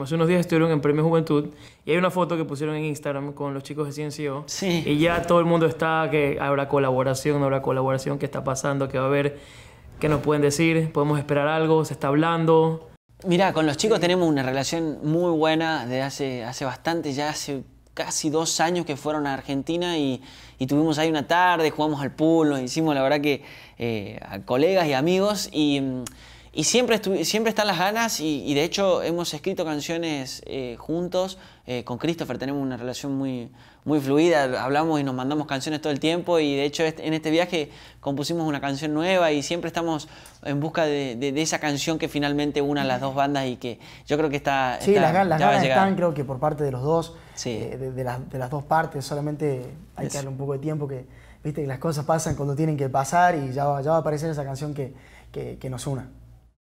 Hace unos días estuvieron en Premio Juventud y hay una foto que pusieron en Instagram con los chicos de CNCO. Sí. Y ya todo el mundo está que habrá colaboración, no habrá colaboración, qué está pasando, qué va a haber, qué nos pueden decir, podemos esperar algo, se está hablando. Mira, con los chicos tenemos una relación muy buena de hace, hace bastante, ya hace casi dos años que fueron a Argentina y, tuvimos ahí una tarde, jugamos al pool, nos hicimos la verdad que eh, a colegas y amigos y... Mm, y siempre, siempre están las ganas y, de hecho hemos escrito canciones eh, juntos. Eh, con Christopher tenemos una relación muy, muy fluida, hablamos y nos mandamos canciones todo el tiempo y de hecho este, en este viaje compusimos una canción nueva y siempre estamos en busca de, esa canción que finalmente una las dos bandas y que yo creo que está... Sí, las, las ganas están creo que por parte de los dos, eh, de, las dos partes, solamente hay que darle un poco de tiempo que, viste, que las cosas pasan cuando tienen que pasar y ya, ya va a aparecer esa canción que, que nos una.